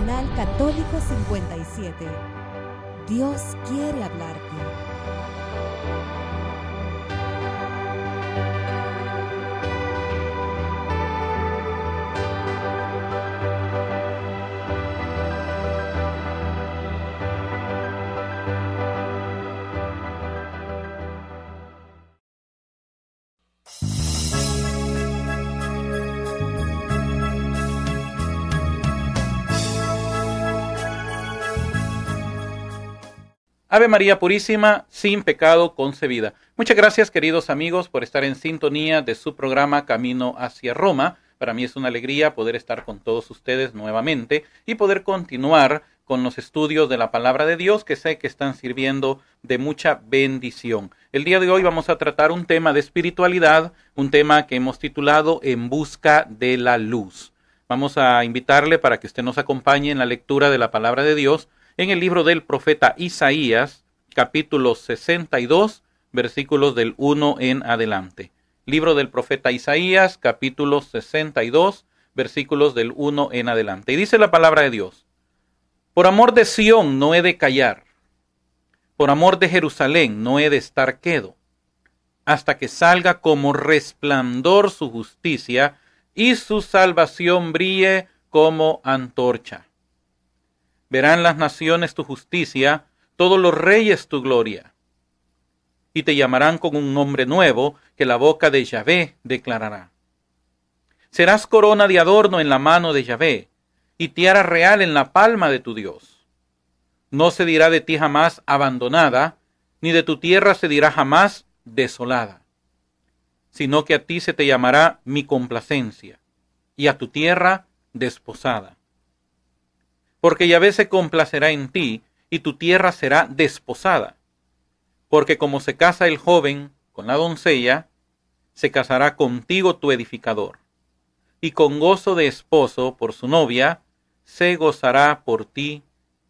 Canal Católico 57. Dios quiere hablarte. Ave María Purísima, sin pecado concebida. Muchas gracias queridos amigos por estar en sintonía de su programa Camino hacia Roma. Para mí es una alegría poder estar con todos ustedes nuevamente y poder continuar con los estudios de la palabra de Dios que sé que están sirviendo de mucha bendición. El día de hoy vamos a tratar un tema de espiritualidad, un tema que hemos titulado En Busca de la Luz. Vamos a invitarle para que usted nos acompañe en la lectura de la palabra de Dios en el libro del profeta Isaías, capítulo 62, versículos del 1 en adelante. Libro del profeta Isaías, capítulo 62, versículos del 1 en adelante. Y dice la palabra de Dios, Por amor de Sión no he de callar, por amor de Jerusalén no he de estar quedo, hasta que salga como resplandor su justicia y su salvación brille como antorcha. Verán las naciones tu justicia, todos los reyes tu gloria. Y te llamarán con un nombre nuevo que la boca de Yahvé declarará. Serás corona de adorno en la mano de Yahvé, y tiara real en la palma de tu Dios. No se dirá de ti jamás abandonada, ni de tu tierra se dirá jamás desolada, sino que a ti se te llamará mi complacencia, y a tu tierra desposada porque Yahvé se complacerá en ti, y tu tierra será desposada. Porque como se casa el joven con la doncella, se casará contigo tu edificador. Y con gozo de esposo por su novia, se gozará por ti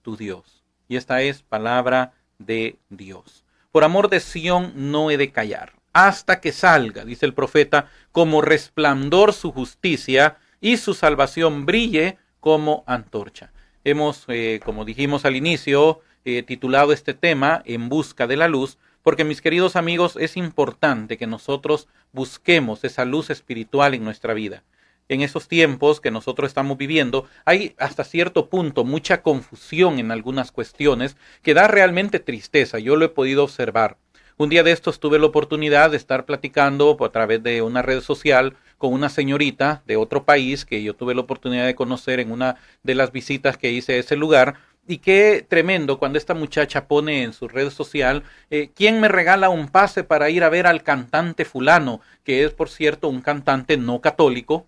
tu Dios. Y esta es palabra de Dios. Por amor de Sión no he de callar, hasta que salga, dice el profeta, como resplandor su justicia, y su salvación brille como antorcha hemos, eh, como dijimos al inicio, eh, titulado este tema En Busca de la Luz, porque mis queridos amigos, es importante que nosotros busquemos esa luz espiritual en nuestra vida. En esos tiempos que nosotros estamos viviendo, hay hasta cierto punto mucha confusión en algunas cuestiones que da realmente tristeza, yo lo he podido observar. Un día de estos tuve la oportunidad de estar platicando a través de una red social con una señorita de otro país que yo tuve la oportunidad de conocer en una de las visitas que hice a ese lugar. Y qué tremendo cuando esta muchacha pone en su red social, eh, ¿quién me regala un pase para ir a ver al cantante fulano? Que es, por cierto, un cantante no católico,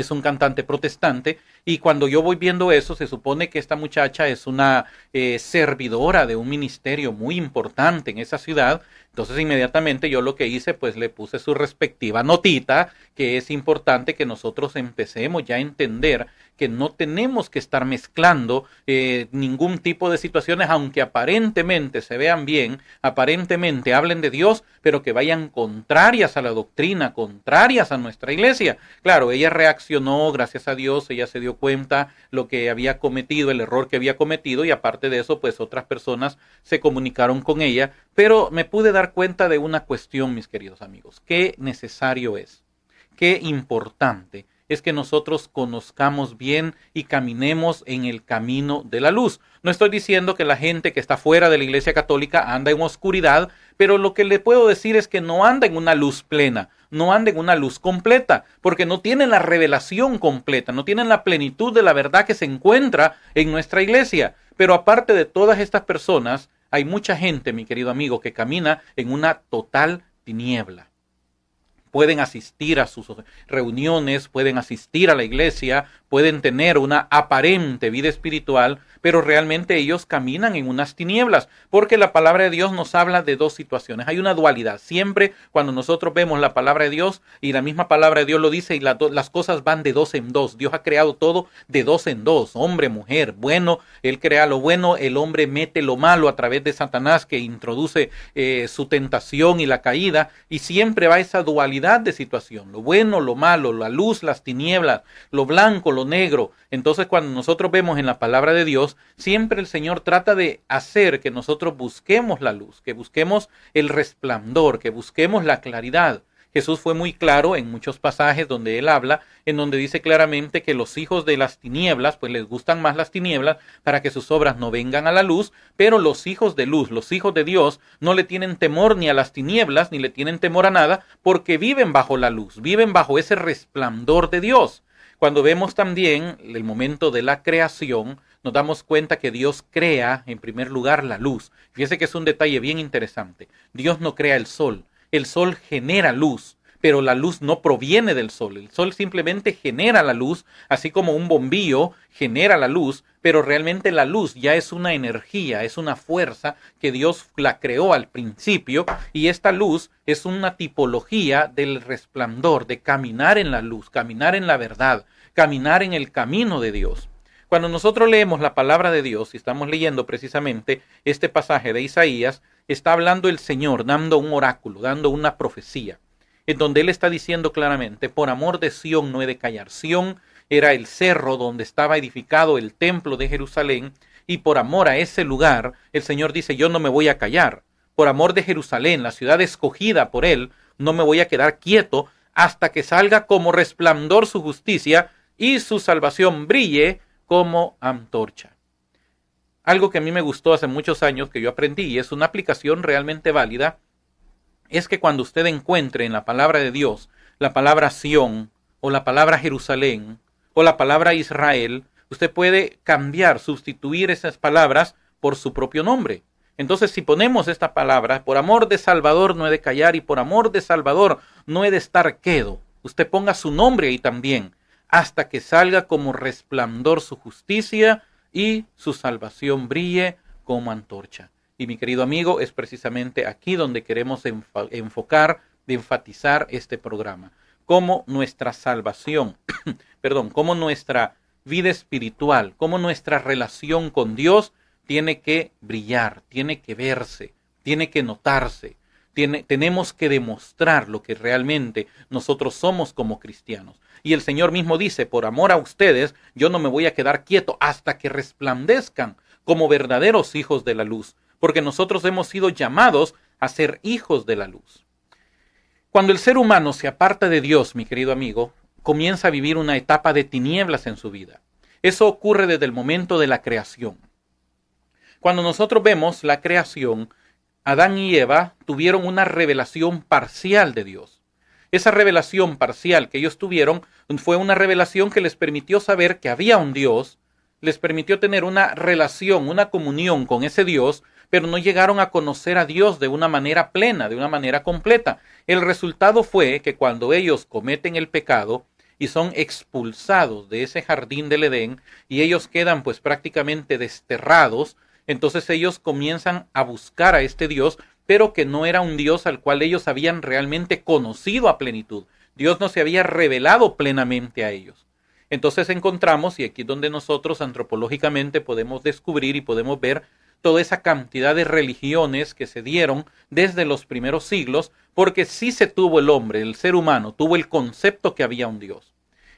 es un cantante protestante y cuando yo voy viendo eso se supone que esta muchacha es una eh, servidora de un ministerio muy importante en esa ciudad entonces inmediatamente yo lo que hice, pues le puse su respectiva notita, que es importante que nosotros empecemos ya a entender que no tenemos que estar mezclando eh, ningún tipo de situaciones, aunque aparentemente se vean bien, aparentemente hablen de Dios, pero que vayan contrarias a la doctrina, contrarias a nuestra iglesia. Claro, ella reaccionó, gracias a Dios, ella se dio cuenta lo que había cometido, el error que había cometido, y aparte de eso, pues otras personas se comunicaron con ella, pero me pude dar cuenta de una cuestión, mis queridos amigos. Qué necesario es, qué importante es que nosotros conozcamos bien y caminemos en el camino de la luz. No estoy diciendo que la gente que está fuera de la Iglesia Católica anda en oscuridad, pero lo que le puedo decir es que no anda en una luz plena, no anda en una luz completa, porque no tienen la revelación completa, no tienen la plenitud de la verdad que se encuentra en nuestra iglesia. Pero aparte de todas estas personas, hay mucha gente, mi querido amigo, que camina en una total tiniebla. Pueden asistir a sus reuniones, pueden asistir a la iglesia, pueden tener una aparente vida espiritual, pero realmente ellos caminan en unas tinieblas, porque la palabra de Dios nos habla de dos situaciones. Hay una dualidad. Siempre cuando nosotros vemos la palabra de Dios y la misma palabra de Dios lo dice y las cosas van de dos en dos. Dios ha creado todo de dos en dos, hombre, mujer, bueno, Él crea lo bueno, el hombre mete lo malo a través de Satanás que introduce eh, su tentación y la caída, y siempre va esa dualidad de situación, lo bueno, lo malo, la luz, las tinieblas, lo blanco, lo negro. Entonces cuando nosotros vemos en la palabra de Dios, siempre el Señor trata de hacer que nosotros busquemos la luz, que busquemos el resplandor, que busquemos la claridad. Jesús fue muy claro en muchos pasajes donde él habla, en donde dice claramente que los hijos de las tinieblas, pues les gustan más las tinieblas para que sus obras no vengan a la luz, pero los hijos de luz, los hijos de Dios, no le tienen temor ni a las tinieblas, ni le tienen temor a nada, porque viven bajo la luz, viven bajo ese resplandor de Dios. Cuando vemos también el momento de la creación, nos damos cuenta que Dios crea en primer lugar la luz. Fíjese que es un detalle bien interesante. Dios no crea el sol, el sol genera luz pero la luz no proviene del sol. El sol simplemente genera la luz, así como un bombillo genera la luz, pero realmente la luz ya es una energía, es una fuerza que Dios la creó al principio y esta luz es una tipología del resplandor, de caminar en la luz, caminar en la verdad, caminar en el camino de Dios. Cuando nosotros leemos la palabra de Dios y estamos leyendo precisamente este pasaje de Isaías, está hablando el Señor, dando un oráculo, dando una profecía en donde él está diciendo claramente, por amor de Sión no he de callar. Sión era el cerro donde estaba edificado el templo de Jerusalén, y por amor a ese lugar, el Señor dice, yo no me voy a callar. Por amor de Jerusalén, la ciudad escogida por él, no me voy a quedar quieto hasta que salga como resplandor su justicia y su salvación brille como antorcha. Algo que a mí me gustó hace muchos años que yo aprendí y es una aplicación realmente válida es que cuando usted encuentre en la palabra de Dios la palabra Sión o la palabra Jerusalén o la palabra Israel, usted puede cambiar, sustituir esas palabras por su propio nombre. Entonces, si ponemos esta palabra, por amor de Salvador no he de callar y por amor de Salvador no he de estar quedo. Usted ponga su nombre ahí también, hasta que salga como resplandor su justicia y su salvación brille como antorcha. Y mi querido amigo, es precisamente aquí donde queremos enfocar, de enfatizar este programa. Cómo nuestra salvación, perdón, cómo nuestra vida espiritual, cómo nuestra relación con Dios tiene que brillar, tiene que verse, tiene que notarse. tenemos que demostrar lo que realmente nosotros somos como cristianos. Y el Señor mismo dice, por amor a ustedes, yo no me voy a quedar quieto hasta que resplandezcan como verdaderos hijos de la luz porque nosotros hemos sido llamados a ser hijos de la luz. Cuando el ser humano se aparta de Dios, mi querido amigo, comienza a vivir una etapa de tinieblas en su vida. Eso ocurre desde el momento de la creación. Cuando nosotros vemos la creación, Adán y Eva tuvieron una revelación parcial de Dios. Esa revelación parcial que ellos tuvieron fue una revelación que les permitió saber que había un Dios, les permitió tener una relación, una comunión con ese Dios, pero no llegaron a conocer a Dios de una manera plena, de una manera completa. El resultado fue que cuando ellos cometen el pecado y son expulsados de ese jardín del Edén y ellos quedan pues prácticamente desterrados, entonces ellos comienzan a buscar a este Dios, pero que no era un Dios al cual ellos habían realmente conocido a plenitud. Dios no se había revelado plenamente a ellos. Entonces encontramos, y aquí es donde nosotros antropológicamente podemos descubrir y podemos ver toda esa cantidad de religiones que se dieron desde los primeros siglos, porque sí se tuvo el hombre, el ser humano, tuvo el concepto que había un Dios.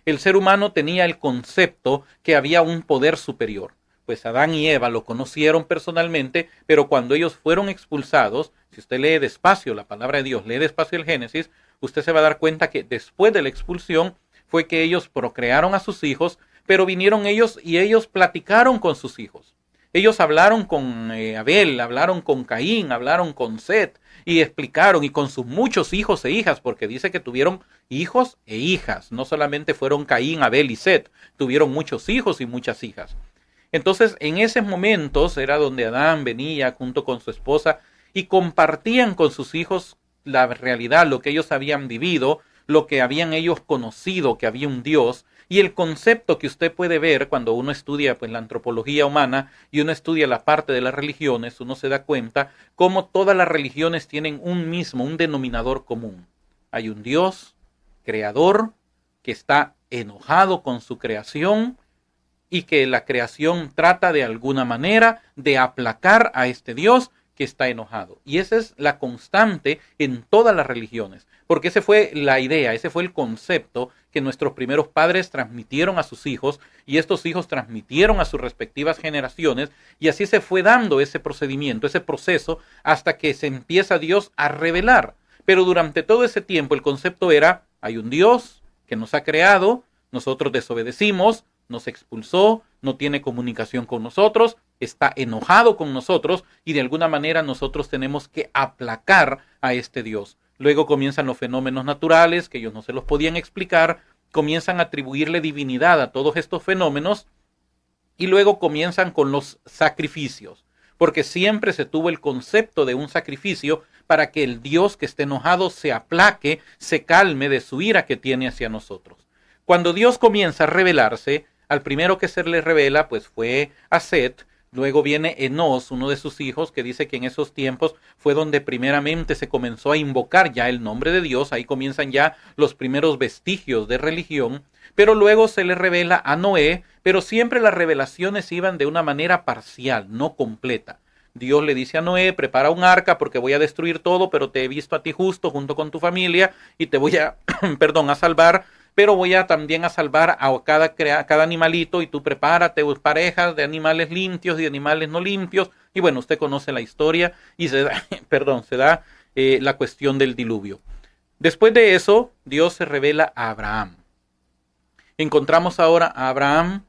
El ser humano tenía el concepto que había un poder superior. Pues Adán y Eva lo conocieron personalmente, pero cuando ellos fueron expulsados, si usted lee despacio la palabra de Dios, lee despacio el Génesis, usted se va a dar cuenta que después de la expulsión fue que ellos procrearon a sus hijos, pero vinieron ellos y ellos platicaron con sus hijos ellos hablaron con eh, Abel, hablaron con Caín, hablaron con Set y explicaron y con sus muchos hijos e hijas, porque dice que tuvieron hijos e hijas, no solamente fueron Caín, Abel y Set, tuvieron muchos hijos y muchas hijas. Entonces, en esos momentos era donde Adán venía junto con su esposa y compartían con sus hijos la realidad, lo que ellos habían vivido, lo que habían ellos conocido, que había un Dios, y el concepto que usted puede ver cuando uno estudia pues, la antropología humana y uno estudia la parte de las religiones, uno se da cuenta cómo todas las religiones tienen un mismo, un denominador común. Hay un Dios creador que está enojado con su creación y que la creación trata de alguna manera de aplacar a este Dios que está enojado. Y esa es la constante en todas las religiones, porque esa fue la idea, ese fue el concepto que nuestros primeros padres transmitieron a sus hijos y estos hijos transmitieron a sus respectivas generaciones y así se fue dando ese procedimiento, ese proceso, hasta que se empieza Dios a revelar. Pero durante todo ese tiempo el concepto era, hay un Dios que nos ha creado, nosotros desobedecimos, nos expulsó, no tiene comunicación con nosotros, está enojado con nosotros y de alguna manera nosotros tenemos que aplacar a este Dios. Luego comienzan los fenómenos naturales que ellos no se los podían explicar, comienzan a atribuirle divinidad a todos estos fenómenos y luego comienzan con los sacrificios, porque siempre se tuvo el concepto de un sacrificio para que el Dios que esté enojado se aplaque, se calme de su ira que tiene hacia nosotros. Cuando Dios comienza a revelarse, al primero que se le revela pues fue a Seth, Luego viene Enos, uno de sus hijos, que dice que en esos tiempos fue donde primeramente se comenzó a invocar ya el nombre de Dios, ahí comienzan ya los primeros vestigios de religión, pero luego se le revela a Noé, pero siempre las revelaciones iban de una manera parcial, no completa. Dios le dice a Noé, prepara un arca porque voy a destruir todo, pero te he visto a ti justo junto con tu familia y te voy a, perdón, a salvar pero voy a también a salvar a cada, cada animalito y tú prepárate pues, parejas de animales limpios y animales no limpios. Y bueno, usted conoce la historia y se da, perdón, se da eh, la cuestión del diluvio. Después de eso, Dios se revela a Abraham. Encontramos ahora a Abraham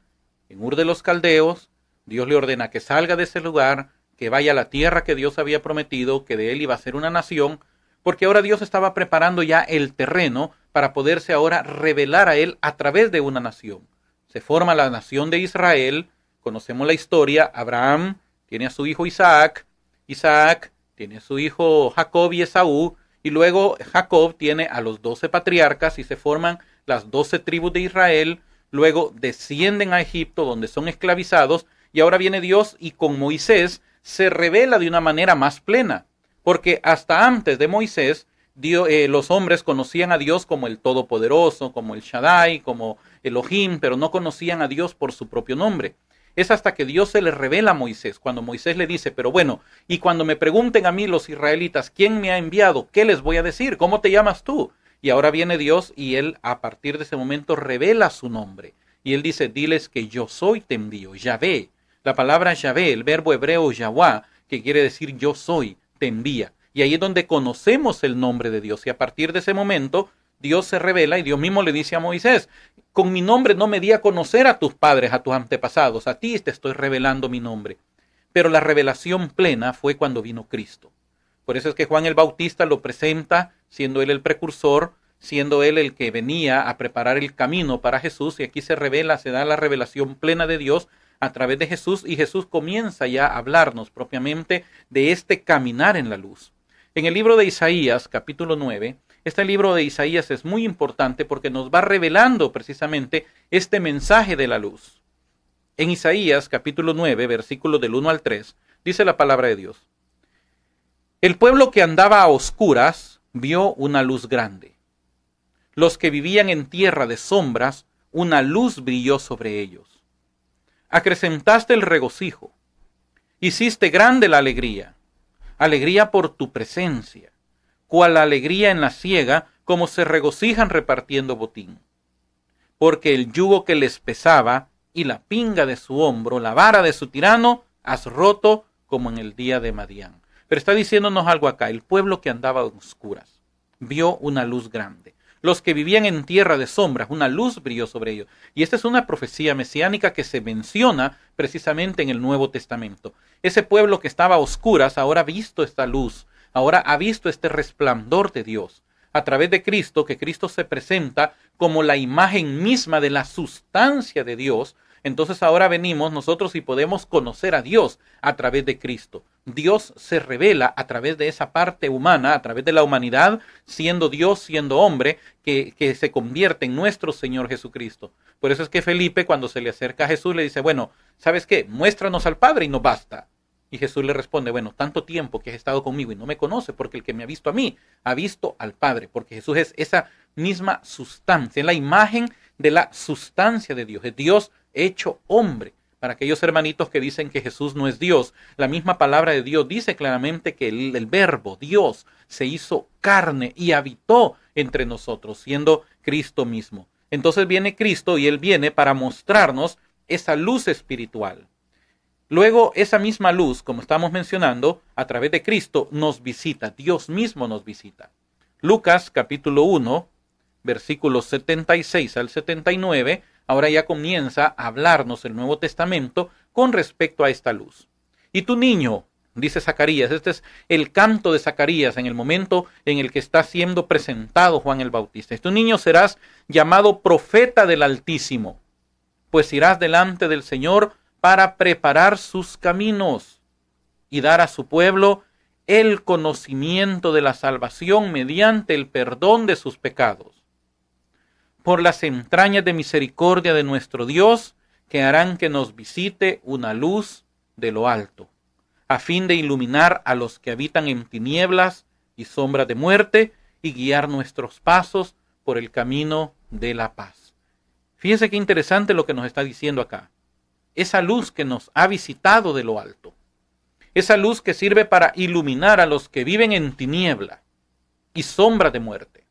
en Ur de los Caldeos. Dios le ordena que salga de ese lugar, que vaya a la tierra que Dios había prometido, que de él iba a ser una nación, porque ahora Dios estaba preparando ya el terreno para poderse ahora revelar a Él a través de una nación. Se forma la nación de Israel, conocemos la historia, Abraham tiene a su hijo Isaac, Isaac tiene a su hijo Jacob y Esaú, y luego Jacob tiene a los doce patriarcas y se forman las doce tribus de Israel, luego descienden a Egipto donde son esclavizados, y ahora viene Dios y con Moisés se revela de una manera más plena, porque hasta antes de Moisés eh, los hombres conocían a Dios como el Todopoderoso, como el Shaddai, como Elohim, pero no conocían a Dios por su propio nombre. Es hasta que Dios se le revela a Moisés, cuando Moisés le dice, pero bueno, y cuando me pregunten a mí los israelitas, ¿quién me ha enviado? ¿Qué les voy a decir? ¿Cómo te llamas tú? Y ahora viene Dios y él a partir de ese momento revela su nombre. Y él dice, diles que yo soy te envío, Yahvé. La palabra Yahvé, el verbo hebreo Yahwah, que quiere decir yo soy, te envía. Y ahí es donde conocemos el nombre de Dios. Y a partir de ese momento, Dios se revela y Dios mismo le dice a Moisés, con mi nombre no me di a conocer a tus padres, a tus antepasados, a ti te estoy revelando mi nombre. Pero la revelación plena fue cuando vino Cristo. Por eso es que Juan el Bautista lo presenta, siendo él el precursor, siendo él el que venía a preparar el camino para Jesús, y aquí se revela, se da la revelación plena de Dios a través de Jesús, y Jesús comienza ya a hablarnos propiamente de este caminar en la luz. En el libro de Isaías, capítulo 9, este libro de Isaías es muy importante porque nos va revelando precisamente este mensaje de la luz. En Isaías, capítulo 9, versículo del 1 al 3, dice la palabra de Dios. El pueblo que andaba a oscuras vio una luz grande. Los que vivían en tierra de sombras, una luz brilló sobre ellos. Acrecentaste el regocijo. Hiciste grande la alegría alegría por tu presencia, cual alegría en la ciega, como se regocijan repartiendo botín. Porque el yugo que les pesaba y la pinga de su hombro, la vara de su tirano, has roto como en el día de Madián. Pero está diciéndonos algo acá, el pueblo que andaba a oscuras vio una luz grande los que vivían en tierra de sombras, una luz brilló sobre ellos. Y esta es una profecía mesiánica que se menciona precisamente en el Nuevo Testamento. Ese pueblo que estaba a oscuras ahora ha visto esta luz, ahora ha visto este resplandor de Dios. A través de Cristo, que Cristo se presenta como la imagen misma de la sustancia de Dios, entonces ahora venimos nosotros y podemos conocer a Dios a través de Cristo. Dios se revela a través de esa parte humana, a través de la humanidad, siendo Dios, siendo hombre, que, se convierte en nuestro Señor Jesucristo. Por eso es que Felipe, cuando se le acerca a Jesús, le dice, bueno, ¿sabes qué? Muéstranos al Padre y no basta. Y Jesús le responde, bueno, tanto tiempo que has estado conmigo y no me conoce, porque el que me ha visto a mí, ha visto al Padre, porque Jesús es esa misma sustancia, es la imagen de la sustancia de Dios, es Dios hecho hombre para aquellos hermanitos que dicen que Jesús no es Dios. La misma palabra de Dios dice claramente que el, verbo, Dios, se hizo carne y habitó entre nosotros, siendo Cristo mismo. Entonces viene Cristo y Él viene para mostrarnos esa luz espiritual. Luego, esa misma luz, como estamos mencionando, a través de Cristo nos visita, Dios mismo nos visita. Lucas capítulo 1, versículos 76 al 79 ahora ya comienza a hablarnos el Nuevo Testamento con respecto a esta luz. Y tu niño, dice Zacarías, este es el canto de Zacarías en el momento en el que está siendo presentado Juan el Bautista. Y tu niño serás llamado profeta del Altísimo, pues irás delante del Señor para preparar sus caminos y dar a su pueblo el conocimiento de la salvación mediante el perdón de sus pecados por las entrañas de misericordia de nuestro Dios, que harán que nos visite una luz de lo alto, a fin de iluminar a los que habitan en tinieblas y sombra de muerte, y guiar nuestros pasos por el camino de la paz. Fíjense qué interesante lo que nos está diciendo acá. Esa luz que nos ha visitado de lo alto. Esa luz que sirve para iluminar a los que viven en tiniebla y sombra de muerte.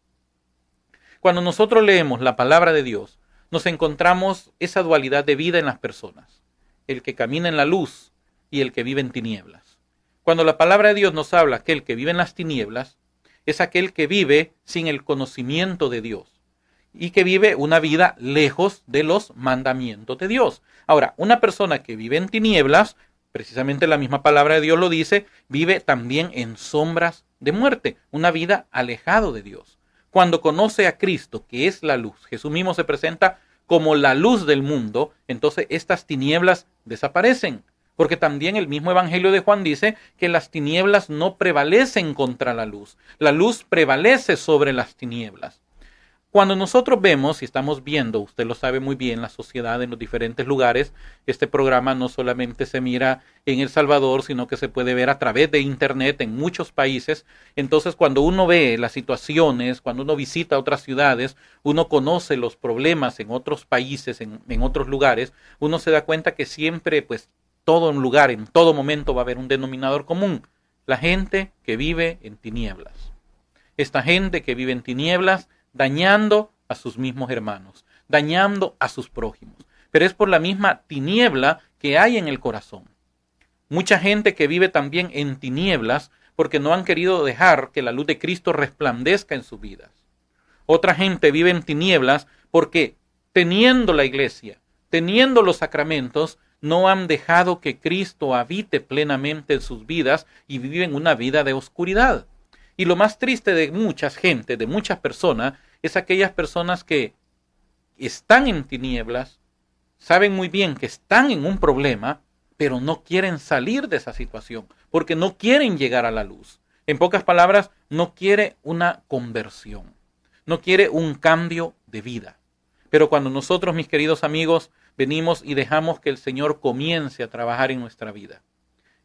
Cuando nosotros leemos la palabra de Dios, nos encontramos esa dualidad de vida en las personas, el que camina en la luz y el que vive en tinieblas. Cuando la palabra de Dios nos habla que el que vive en las tinieblas es aquel que vive sin el conocimiento de Dios y que vive una vida lejos de los mandamientos de Dios. Ahora, una persona que vive en tinieblas, precisamente la misma palabra de Dios lo dice, vive también en sombras de muerte, una vida alejado de Dios cuando conoce a Cristo, que es la luz, Jesús mismo se presenta como la luz del mundo, entonces estas tinieblas desaparecen. Porque también el mismo Evangelio de Juan dice que las tinieblas no prevalecen contra la luz. La luz prevalece sobre las tinieblas. Cuando nosotros vemos y estamos viendo, usted lo sabe muy bien, la sociedad en los diferentes lugares, este programa no solamente se mira en El Salvador, sino que se puede ver a través de Internet en muchos países. Entonces, cuando uno ve las situaciones, cuando uno visita otras ciudades, uno conoce los problemas en otros países, en, en otros lugares, uno se da cuenta que siempre, pues, todo lugar, en todo momento va a haber un denominador común, la gente que vive en tinieblas. Esta gente que vive en tinieblas dañando a sus mismos hermanos, dañando a sus prójimos. Pero es por la misma tiniebla que hay en el corazón. Mucha gente que vive también en tinieblas porque no han querido dejar que la luz de Cristo resplandezca en sus vidas. Otra gente vive en tinieblas porque teniendo la iglesia, teniendo los sacramentos, no han dejado que Cristo habite plenamente en sus vidas y viven una vida de oscuridad. Y lo más triste de muchas gente, de muchas personas, es aquellas personas que están en tinieblas, saben muy bien que están en un problema, pero no quieren salir de esa situación, porque no quieren llegar a la luz. En pocas palabras, no quiere una conversión, no quiere un cambio de vida. Pero cuando nosotros, mis queridos amigos, venimos y dejamos que el Señor comience a trabajar en nuestra vida,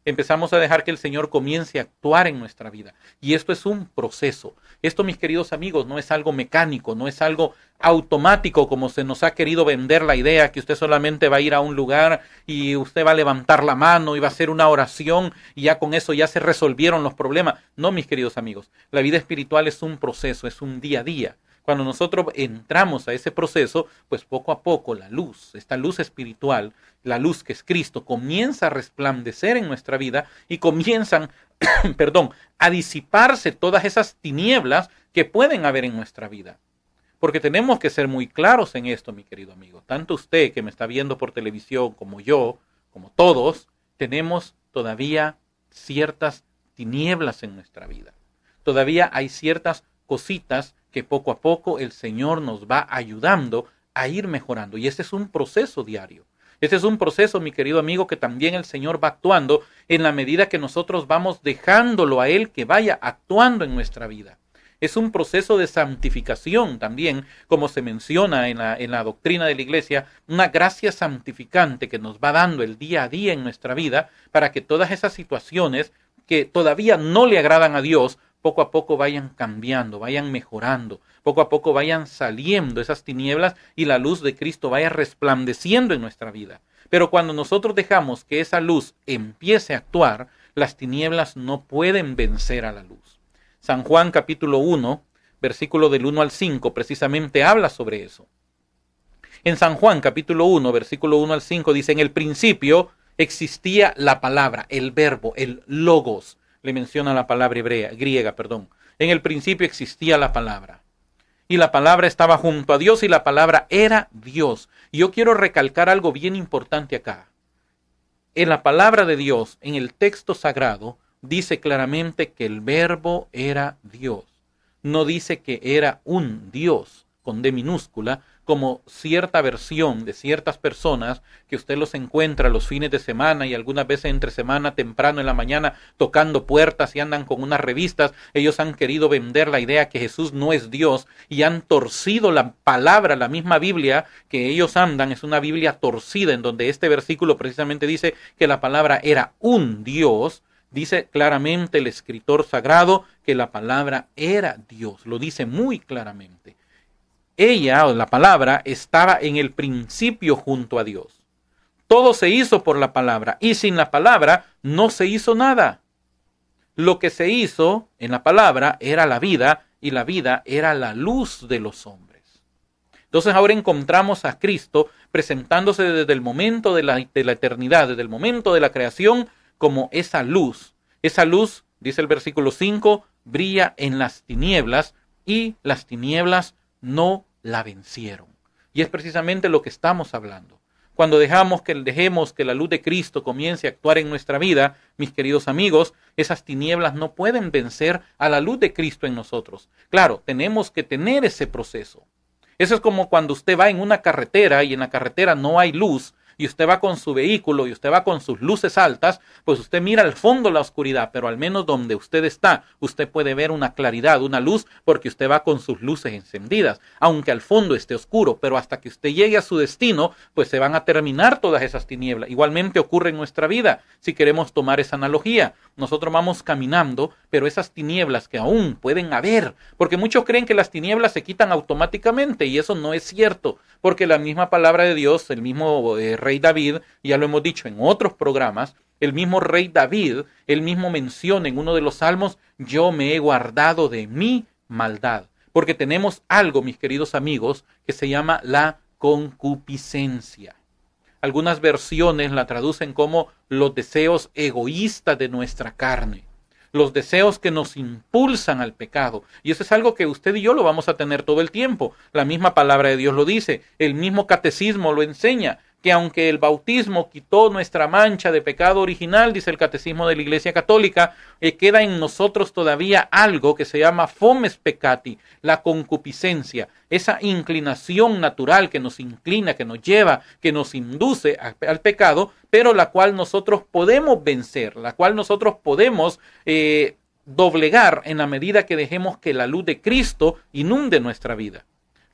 empezamos a dejar que el Señor comience a actuar en nuestra vida. Y esto es un proceso. Esto, mis queridos amigos, no es algo mecánico, no es algo automático como se nos ha querido vender la idea que usted solamente va a ir a un lugar y usted va a levantar la mano y va a hacer una oración y ya con eso ya se resolvieron los problemas. No, mis queridos amigos, la vida espiritual es un proceso, es un día a día. Cuando nosotros entramos a ese proceso, pues poco a poco la luz, esta luz espiritual, la luz que es Cristo, comienza a resplandecer en nuestra vida y comienzan, perdón, a disiparse todas esas tinieblas que pueden haber en nuestra vida. Porque tenemos que ser muy claros en esto, mi querido amigo. Tanto usted que me está viendo por televisión como yo, como todos, tenemos todavía ciertas tinieblas en nuestra vida. Todavía hay ciertas cositas que poco a poco el Señor nos va ayudando a ir mejorando. Y ese es un proceso diario. Ese es un proceso, mi querido amigo, que también el Señor va actuando en la medida que nosotros vamos dejándolo a Él que vaya actuando en nuestra vida. Es un proceso de santificación también, como se menciona en la, en la doctrina de la Iglesia, una gracia santificante que nos va dando el día a día en nuestra vida para que todas esas situaciones que todavía no le agradan a Dios poco a poco vayan cambiando, vayan mejorando, poco a poco vayan saliendo esas tinieblas y la luz de Cristo vaya resplandeciendo en nuestra vida. Pero cuando nosotros dejamos que esa luz empiece a actuar, las tinieblas no pueden vencer a la luz. San Juan capítulo 1, versículo del 1 al 5, precisamente habla sobre eso. En San Juan capítulo 1, versículo 1 al 5 dice, en el principio existía la palabra, el verbo, el logos le menciona la palabra hebrea, griega, perdón. En el principio existía la palabra. Y la palabra estaba junto a Dios y la palabra era Dios. Y yo quiero recalcar algo bien importante acá. En la palabra de Dios, en el texto sagrado, dice claramente que el verbo era Dios. No dice que era un Dios con D minúscula, como cierta versión de ciertas personas que usted los encuentra los fines de semana y algunas veces entre semana temprano en la mañana tocando puertas y andan con unas revistas. Ellos han querido vender la idea que Jesús no es Dios y han torcido la palabra, la misma Biblia que ellos andan. Es una Biblia torcida en donde este versículo precisamente dice que la palabra era un Dios. Dice claramente el escritor sagrado que la palabra era Dios. Lo dice muy claramente. Ella, o la palabra, estaba en el principio junto a Dios. Todo se hizo por la palabra y sin la palabra no se hizo nada. Lo que se hizo en la palabra era la vida y la vida era la luz de los hombres. Entonces ahora encontramos a Cristo presentándose desde el momento de la, de la eternidad, desde el momento de la creación, como esa luz. Esa luz, dice el versículo 5, brilla en las tinieblas y las tinieblas no la vencieron. Y es precisamente lo que estamos hablando. Cuando dejamos que dejemos que la luz de Cristo comience a actuar en nuestra vida, mis queridos amigos, esas tinieblas no pueden vencer a la luz de Cristo en nosotros. Claro, tenemos que tener ese proceso. Eso es como cuando usted va en una carretera y en la carretera no hay luz, y usted va con su vehículo y usted va con sus luces altas, pues usted mira al fondo la oscuridad, pero al menos donde usted está, usted puede ver una claridad, una luz, porque usted va con sus luces encendidas, aunque al fondo esté oscuro, pero hasta que usted llegue a su destino, pues se van a terminar todas esas tinieblas. Igualmente ocurre en nuestra vida, si queremos tomar esa analogía. Nosotros vamos caminando, pero esas tinieblas que aún pueden haber, porque muchos creen que las tinieblas se quitan automáticamente y eso no es cierto, porque la misma palabra de Dios, el mismo... poder eh, rey David, ya lo hemos dicho en otros programas, el mismo rey David, él mismo menciona en uno de los salmos, yo me he guardado de mi maldad, porque tenemos algo, mis queridos amigos, que se llama la concupiscencia. Algunas versiones la traducen como los deseos egoístas de nuestra carne los deseos que nos impulsan al pecado. Y eso es algo que usted y yo lo vamos a tener todo el tiempo. La misma palabra de Dios lo dice, el mismo catecismo lo enseña que aunque el bautismo quitó nuestra mancha de pecado original, dice el Catecismo de la Iglesia Católica, eh, queda en nosotros todavía algo que se llama fomes peccati, la concupiscencia, esa inclinación natural que nos inclina, que nos lleva, que nos induce al pecado, pero la cual nosotros podemos vencer, la cual nosotros podemos eh, doblegar en la medida que dejemos que la luz de Cristo inunde nuestra vida.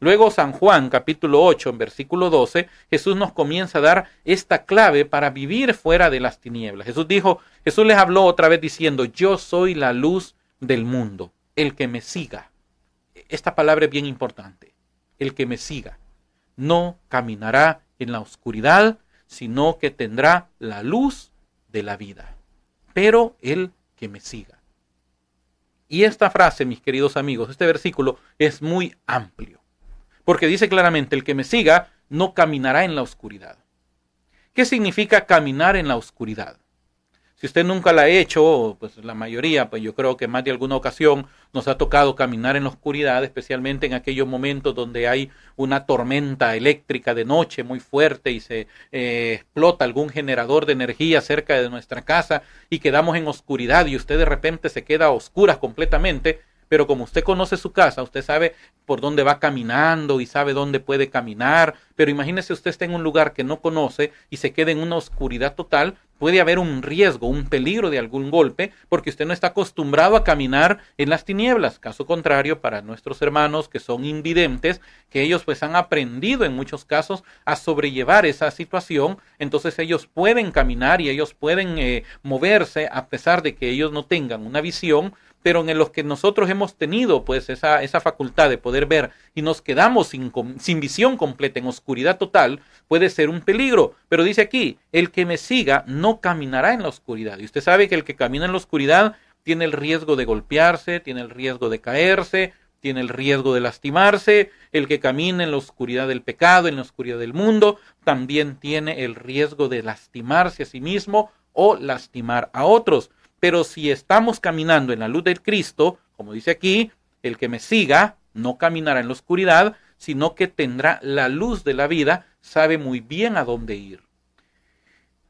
Luego San Juan capítulo 8 en versículo 12, Jesús nos comienza a dar esta clave para vivir fuera de las tinieblas. Jesús dijo, Jesús les habló otra vez diciendo, yo soy la luz del mundo, el que me siga. Esta palabra es bien importante, el que me siga. No caminará en la oscuridad, sino que tendrá la luz de la vida. Pero el que me siga. Y esta frase, mis queridos amigos, este versículo es muy amplio porque dice claramente, el que me siga no caminará en la oscuridad. ¿Qué significa caminar en la oscuridad? Si usted nunca la ha hecho, pues la mayoría, pues yo creo que más de alguna ocasión nos ha tocado caminar en la oscuridad, especialmente en aquellos momentos donde hay una tormenta eléctrica de noche muy fuerte y se eh, explota algún generador de energía cerca de nuestra casa y quedamos en oscuridad y usted de repente se queda a oscuras completamente pero como usted conoce su casa, usted sabe por dónde va caminando y sabe dónde puede caminar, pero imagínese usted está en un lugar que no conoce y se queda en una oscuridad total, puede haber un riesgo, un peligro de algún golpe, porque usted no está acostumbrado a caminar en las tinieblas. Caso contrario, para nuestros hermanos que son invidentes, que ellos pues han aprendido en muchos casos a sobrellevar esa situación, entonces ellos pueden caminar y ellos pueden eh, moverse a pesar de que ellos no tengan una visión, pero en los que nosotros hemos tenido pues esa, esa facultad de poder ver y nos quedamos sin, sin visión completa, en oscuridad total, puede ser un peligro. Pero dice aquí, el que me siga no caminará en la oscuridad. Y usted sabe que el que camina en la oscuridad tiene el riesgo de golpearse, tiene el riesgo de caerse, tiene el riesgo de lastimarse, el que camina en la oscuridad del pecado, en la oscuridad del mundo, también tiene el riesgo de lastimarse a sí mismo o lastimar a otros. Pero si estamos caminando en la luz del Cristo, como dice aquí, el que me siga no caminará en la oscuridad, sino que tendrá la luz de la vida, sabe muy bien a dónde ir.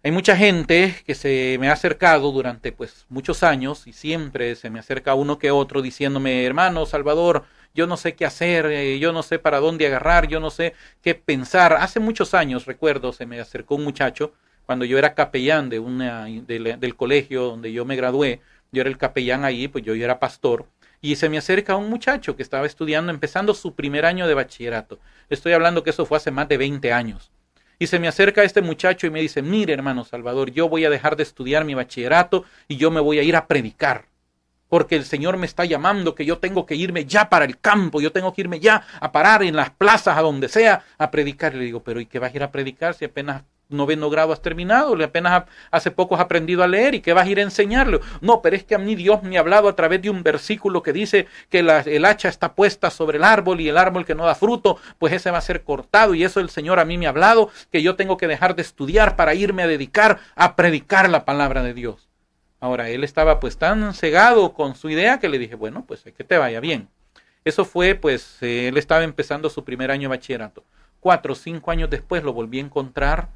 Hay mucha gente que se me ha acercado durante pues muchos años y siempre se me acerca uno que otro diciéndome, hermano Salvador, yo no sé qué hacer, eh, yo no sé para dónde agarrar, yo no sé qué pensar. Hace muchos años, recuerdo, se me acercó un muchacho cuando yo era capellán de una, del colegio donde yo me gradué, yo era el capellán ahí, pues yo, era pastor, y se me acerca un muchacho que estaba estudiando, empezando su primer año de bachillerato. Estoy hablando que eso fue hace más de 20 años. Y se me acerca este muchacho y me dice, mire hermano Salvador, yo voy a dejar de estudiar mi bachillerato y yo me voy a ir a predicar. Porque el Señor me está llamando, que yo tengo que irme ya para el campo, yo tengo que irme ya a parar en las plazas, a donde sea, a predicar. Y le digo, pero ¿y qué vas a ir a predicar si apenas noveno grado has terminado, le apenas hace poco has aprendido a leer y que vas a ir a enseñarle No, pero es que a mí Dios me ha hablado a través de un versículo que dice que el hacha está puesta sobre el árbol y el árbol que no da fruto, pues ese va a ser cortado y eso el Señor a mí me ha hablado, que yo tengo que dejar de estudiar para irme a dedicar a predicar la palabra de Dios. Ahora, él estaba pues tan cegado con su idea que le dije, bueno, pues eh, que te vaya bien. Eso fue pues, eh, él estaba empezando su primer año de bachillerato. Cuatro o cinco años después lo volví a encontrar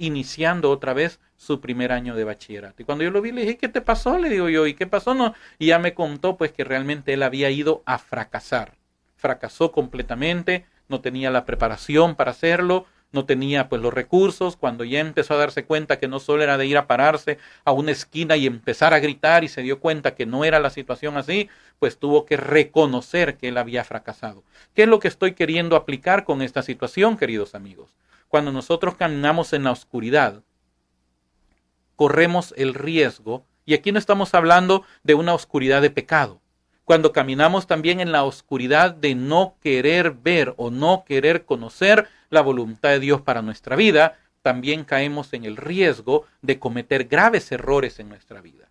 iniciando otra vez su primer año de bachillerato. Y cuando yo lo vi, le dije, ¿qué te pasó? Le digo yo, ¿y qué pasó? No. Y ya me contó pues que realmente él había ido a fracasar. Fracasó completamente, no tenía la preparación para hacerlo, no tenía pues los recursos, cuando ya empezó a darse cuenta que no solo era de ir a pararse a una esquina y empezar a gritar y se dio cuenta que no era la situación así, pues tuvo que reconocer que él había fracasado. ¿Qué es lo que estoy queriendo aplicar con esta situación, queridos amigos? cuando nosotros caminamos en la oscuridad, corremos el riesgo, y aquí no estamos hablando de una oscuridad de pecado, cuando caminamos también en la oscuridad de no querer ver o no querer conocer la voluntad de Dios para nuestra vida, también caemos en el riesgo de cometer graves errores en nuestra vida.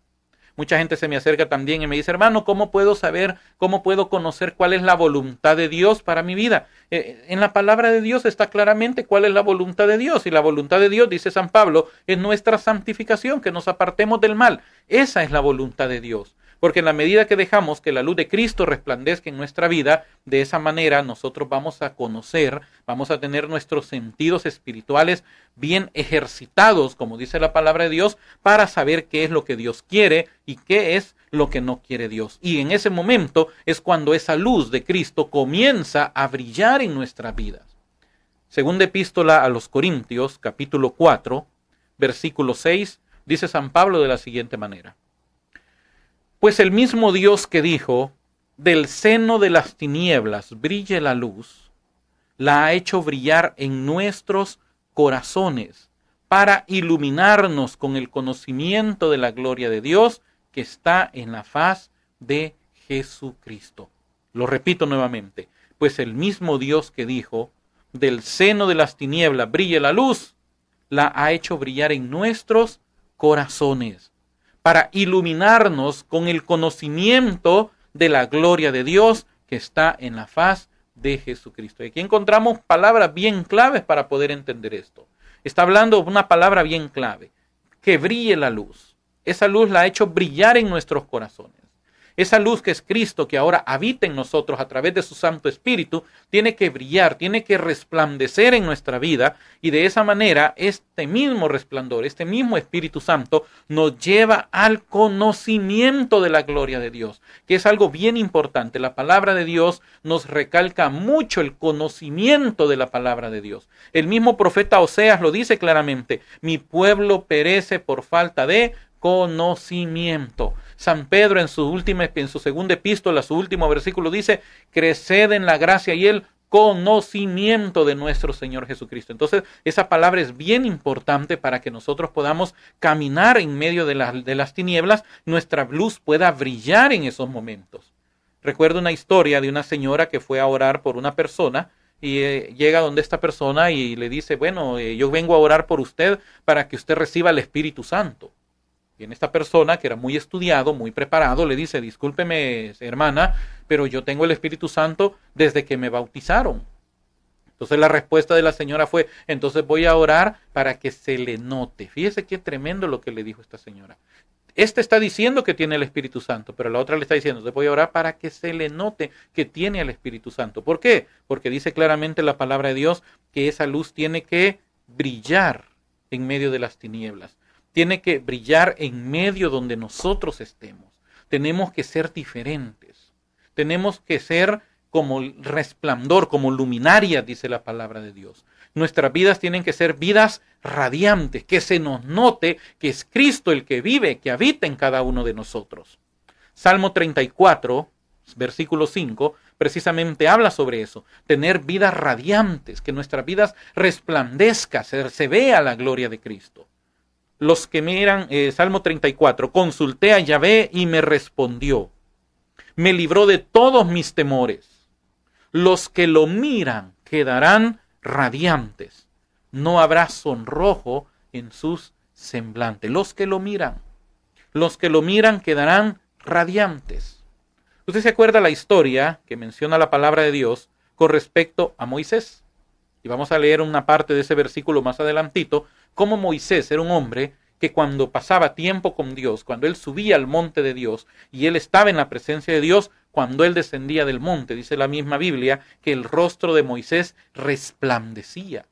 Mucha gente se me acerca también y me dice, hermano, ¿cómo puedo saber, cómo puedo conocer cuál es la voluntad de Dios para mi vida? Eh, eh, en la palabra de Dios está claramente cuál es la voluntad de Dios. Y la voluntad de Dios, dice San Pablo, es nuestra santificación, que nos apartemos del mal. Esa es la voluntad de Dios. Porque en la medida que dejamos que la luz de Cristo resplandezca en nuestra vida, de esa manera nosotros vamos a conocer, vamos a tener nuestros sentidos espirituales bien ejercitados, como dice la palabra de Dios, para saber qué es lo que Dios quiere y qué es lo que no quiere Dios. Y en ese momento es cuando esa luz de Cristo comienza a brillar en nuestras vidas. Segunda epístola a los Corintios, capítulo 4, versículo 6, dice San Pablo de la siguiente manera. Pues el mismo Dios que dijo, del seno de las tinieblas brille la luz, la ha hecho brillar en nuestros corazones para iluminarnos con el conocimiento de la gloria de Dios que está en la faz de Jesucristo. Lo repito nuevamente, pues el mismo Dios que dijo, del seno de las tinieblas brille la luz, la ha hecho brillar en nuestros corazones para iluminarnos con el conocimiento de la gloria de Dios que está en la faz de Jesucristo. Y aquí encontramos palabras bien claves para poder entender esto. Está hablando una palabra bien clave, que brille la luz. Esa luz la ha hecho brillar en nuestros corazones. Esa luz que es Cristo, que ahora habita en nosotros a través de su Santo Espíritu, tiene que brillar, tiene que resplandecer en nuestra vida y de esa manera este mismo resplandor, este mismo Espíritu Santo nos lleva al conocimiento de la gloria de Dios, que es algo bien importante. La palabra de Dios nos recalca mucho el conocimiento de la palabra de Dios. El mismo profeta Oseas lo dice claramente, mi pueblo perece por falta de conocimiento. San Pedro en su en segunda epístola, su último versículo dice, creced en la gracia y el conocimiento de nuestro Señor Jesucristo. Entonces, esa palabra es bien importante para que nosotros podamos caminar en medio de, las tinieblas, nuestra luz pueda brillar en esos momentos. Recuerdo una historia de una señora que fue a orar por una persona y eh, llega donde esta persona y le dice, bueno, eh, yo vengo a orar por usted para que usted reciba el Espíritu Santo. Y esta persona, que era muy estudiado, muy preparado, le dice, discúlpeme hermana, pero yo tengo el Espíritu Santo desde que me bautizaron. Entonces la respuesta de la señora fue, entonces voy a orar para que se le note. Fíjese qué tremendo lo que le dijo esta señora. Esta está diciendo que tiene el Espíritu Santo, pero la otra le está diciendo, voy a orar para que se le note que tiene al Espíritu Santo. ¿Por qué? Porque dice claramente la palabra de Dios que esa luz tiene que brillar en medio de las tinieblas tiene que brillar en medio donde nosotros estemos. Tenemos que ser diferentes. Tenemos que ser como resplandor, como luminaria, dice la palabra de Dios. Nuestras vidas tienen que ser vidas radiantes, que se nos note que es Cristo el que vive, que habita en cada uno de nosotros. Salmo 34, versículo 5, precisamente habla sobre eso, tener vidas radiantes, que nuestras vidas resplandezca, se vea la gloria de Cristo los que miran eh, Salmo 34, consulté a Yahvé y me respondió. Me libró de todos mis temores. Los que lo miran quedarán radiantes. No habrá sonrojo en sus semblantes. Los que lo miran, los que lo miran quedarán radiantes. Usted se acuerda la historia que menciona la palabra de Dios con respecto a Moisés y vamos a leer una parte de ese versículo más adelantito, cómo Moisés era un hombre que cuando pasaba tiempo con Dios, cuando él subía al monte de Dios y él estaba en la presencia de Dios, cuando él descendía del monte, dice la misma Biblia, que el rostro de Moisés resplandecía,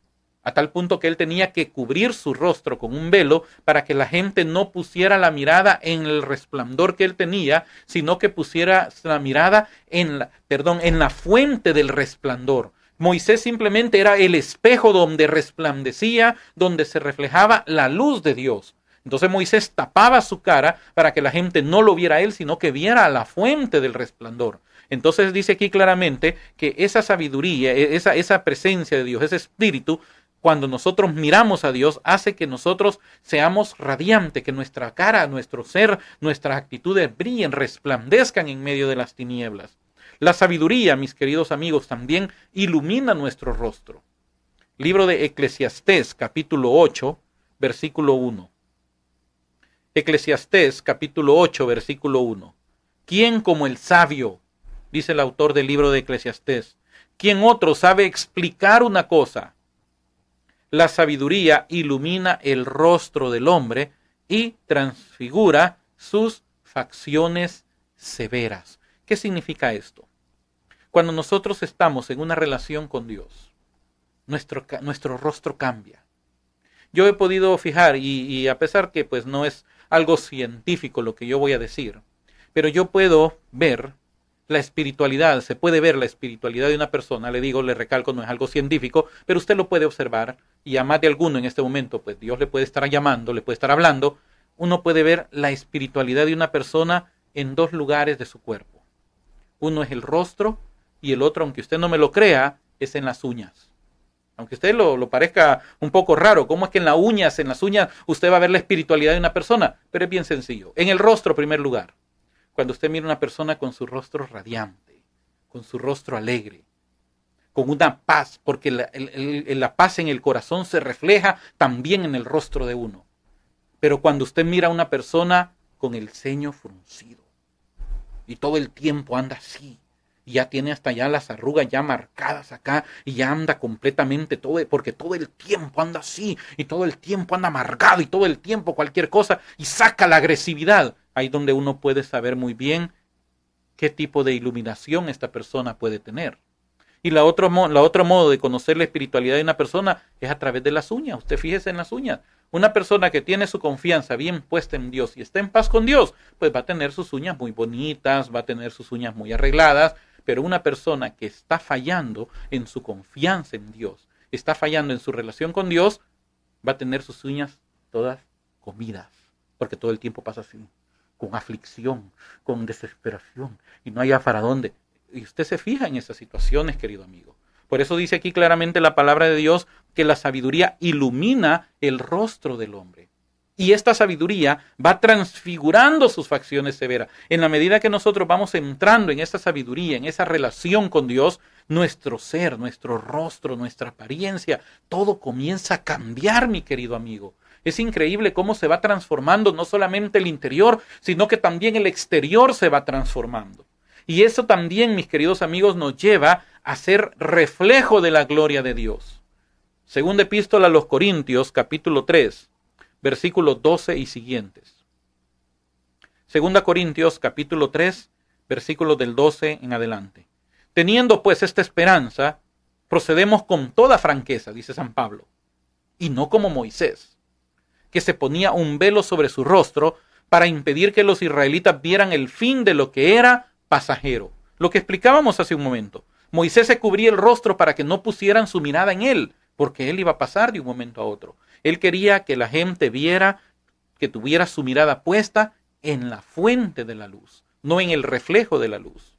a tal punto que él tenía que cubrir su rostro con un velo para que la gente no pusiera la mirada en el resplandor que él tenía, sino que pusiera la mirada en la, perdón, en la fuente del resplandor, Moisés simplemente era el espejo donde resplandecía, donde se reflejaba la luz de Dios. Entonces Moisés tapaba su cara para que la gente no lo viera a él, sino que viera a la fuente del resplandor. Entonces dice aquí claramente que esa sabiduría, e-, esa, esa presencia de Dios, ese espíritu, cuando nosotros miramos a Dios, hace que nosotros seamos radiantes, que nuestra cara, nuestro ser, nuestras actitudes brillen, resplandezcan en medio de las tinieblas. La sabiduría, mis queridos amigos, también ilumina nuestro rostro. Libro de Eclesiastés, capítulo 8, versículo 1. Eclesiastés, capítulo 8, versículo 1. ¿Quién como el sabio? Dice el autor del libro de Eclesiastés. ¿Quién otro sabe explicar una cosa? La sabiduría ilumina el rostro del hombre y transfigura sus facciones severas. ¿Qué significa esto? Cuando nosotros estamos en una relación con Dios, nuestro, rostro cambia. Yo he podido fijar, y, a pesar que pues no es algo científico lo que yo voy a decir, pero yo puedo ver la espiritualidad, se puede ver la espiritualidad de una persona, le digo, le recalco, no es algo científico, pero usted lo puede observar y a más de alguno en este momento, pues Dios le puede estar llamando, le puede estar hablando, uno puede ver la espiritualidad de una persona en dos lugares de su cuerpo. Uno es el rostro y el otro, aunque usted no me lo crea, es en las uñas. Aunque usted lo, parezca un poco raro, ¿cómo es que en las uñas, en las uñas, usted va a ver la espiritualidad de una persona? Pero es bien sencillo. En el rostro, en primer lugar. Cuando usted mira a una persona con su rostro radiante, con su rostro alegre, con una paz, porque la, la paz en el corazón se refleja también en el rostro de uno. Pero cuando usted mira a una persona con el ceño fruncido, y todo el tiempo anda así. Y ya tiene hasta ya las arrugas ya marcadas acá y ya anda completamente todo, porque todo el tiempo anda así y todo el tiempo anda amargado y todo el tiempo cualquier cosa y saca la agresividad. Ahí donde uno puede saber muy bien qué tipo de iluminación esta persona puede tener. Y la otro, la otro modo de conocer la espiritualidad de una persona es a través de las uñas. Usted fíjese en las uñas. Una persona que tiene su confianza bien puesta en Dios y está en paz con Dios, pues va a tener sus uñas muy bonitas, va a tener sus uñas muy arregladas, pero una persona que está fallando en su confianza en Dios, está fallando en su relación con Dios, va a tener sus uñas todas comidas, porque todo el tiempo pasa así, con aflicción, con desesperación, y no haya para dónde. Y usted se fija en esas situaciones, querido amigo. Por eso dice aquí claramente la palabra de Dios que la sabiduría ilumina el rostro del hombre. Y esta sabiduría va transfigurando sus facciones severas. En la medida que nosotros vamos entrando en esa sabiduría, en esa relación con Dios, nuestro ser, nuestro rostro, nuestra apariencia, todo comienza a cambiar, mi querido amigo. Es increíble cómo se va transformando no solamente el interior, sino que también el exterior se va transformando. Y eso también, mis queridos amigos, nos lleva a ser reflejo de la gloria de Dios. Segunda epístola a los Corintios, capítulo 3, versículos 12 y siguientes. Segunda Corintios, capítulo 3, versículos del 12 en adelante. Teniendo pues esta esperanza, procedemos con toda franqueza, dice San Pablo, y no como Moisés, que se ponía un velo sobre su rostro para impedir que los israelitas vieran el fin de lo que era pasajero. Lo que explicábamos hace un momento. Moisés se cubría el rostro para que no pusieran su mirada en él, porque él iba a pasar de un momento a otro. Él quería que la gente viera, que tuviera su mirada puesta en la fuente de la luz, no en el reflejo de la luz.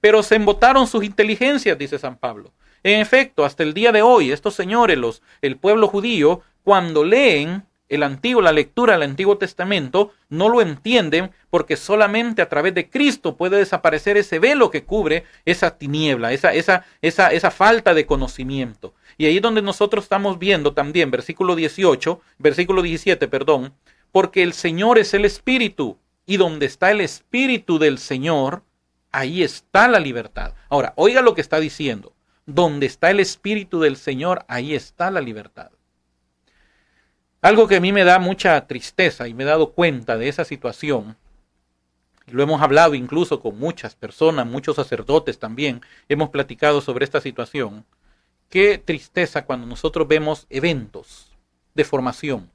Pero se embotaron sus inteligencias, dice San Pablo. En efecto, hasta el día de hoy, estos señores, los, el pueblo judío, cuando leen el antiguo, la lectura del Antiguo Testamento, no lo entienden porque solamente a través de Cristo puede desaparecer ese velo que cubre esa tiniebla, esa, esa, esa, esa falta de conocimiento. Y ahí es donde nosotros estamos viendo también, versículo 18, versículo 17, perdón, porque el Señor es el Espíritu y donde está el Espíritu del Señor, ahí está la libertad. Ahora, oiga lo que está diciendo. Donde está el Espíritu del Señor, ahí está la libertad. Algo que a mí me da mucha tristeza y me he dado cuenta de esa situación, y lo hemos hablado incluso con muchas personas, muchos sacerdotes también, hemos platicado sobre esta situación, qué tristeza cuando nosotros vemos eventos de formación,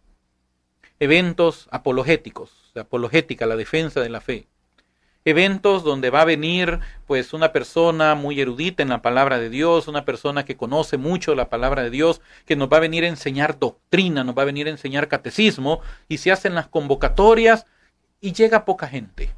eventos apologéticos, apologética, la defensa de la fe, eventos donde va a venir pues una persona muy erudita en la palabra de Dios, una persona que conoce mucho la palabra de Dios, que nos va a venir a enseñar doctrina, nos va a venir a enseñar catecismo y se hacen las convocatorias y llega poca gente.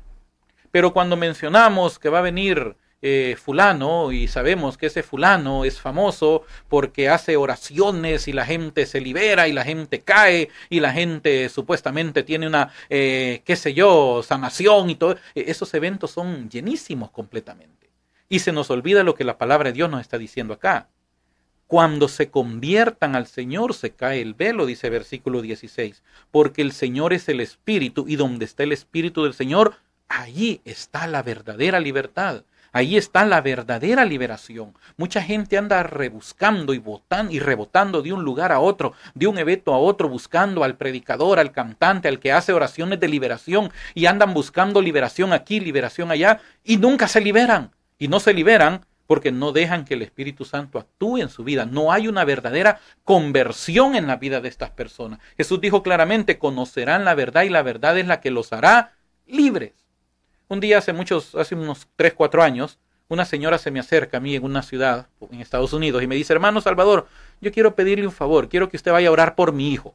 Pero cuando mencionamos que va a venir eh, fulano y sabemos que ese fulano es famoso porque hace oraciones y la gente se libera y la gente cae y la gente supuestamente tiene una, eh, qué sé yo, sanación y todo. E, esos eventos son llenísimos completamente. Y se nos olvida lo que la palabra de Dios nos está diciendo acá. Cuando se conviertan al Señor se cae el velo, dice versículo 16, porque el Señor es el Espíritu y donde está el Espíritu del Señor, allí está la verdadera libertad. Ahí está la verdadera liberación. Mucha gente anda rebuscando y, y rebotando de un lugar a otro, de un evento a otro, buscando al predicador, al cantante, al que hace oraciones de liberación, y andan buscando liberación aquí, liberación allá, y nunca se liberan. Y no se liberan porque no dejan que el Espíritu Santo actúe en su vida. No hay una verdadera conversión en la vida de estas personas. Jesús dijo claramente, conocerán la verdad y la verdad es la que los hará libres. Un día, hace muchos, hace unos 3, 4 años, una señora se me acerca a mí en una ciudad en Estados Unidos y me dice, hermano Salvador, yo quiero pedirle un favor, quiero que usted vaya a orar por mi hijo.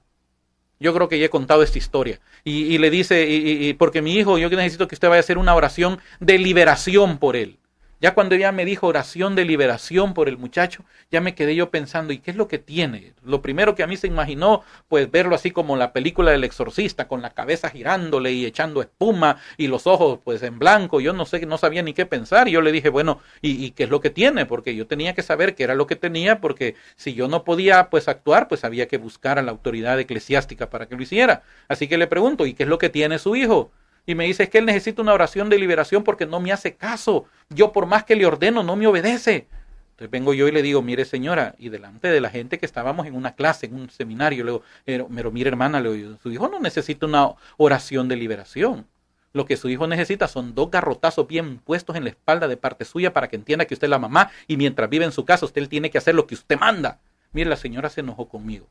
Yo creo que ya he contado esta historia. Y, le dice, y, porque mi hijo, yo necesito que usted vaya a hacer una oración de liberación por él. Ya cuando ella me dijo oración de liberación por el muchacho, ya me quedé yo pensando, ¿y qué es lo que tiene? Lo primero que a mí se imaginó, pues verlo así como la película del exorcista, con la cabeza girándole y echando espuma y los ojos pues en blanco, yo no sé, no sabía ni qué pensar. Yo le dije, bueno, ¿y, ¿y, qué es lo que tiene? Porque yo tenía que saber qué era lo que tenía, porque si yo no podía pues actuar, pues había que buscar a la autoridad eclesiástica para que lo hiciera. Así que le pregunto, ¿y qué es lo que tiene su hijo? y me dice, es que él necesita una oración de liberación porque no me hace caso. Yo por más que le ordeno, no me obedece. Entonces vengo yo y le digo, mire señora, y delante de la gente que estábamos en una clase, en un seminario, le digo, mire hermana, le digo, su hijo no necesita una oración de liberación. Lo que su hijo necesita son dos garrotazos bien puestos en la espalda de parte suya para que entienda que usted es la mamá y mientras vive en su casa usted tiene que hacer lo que usted manda. Mire, la señora se enojó conmigo.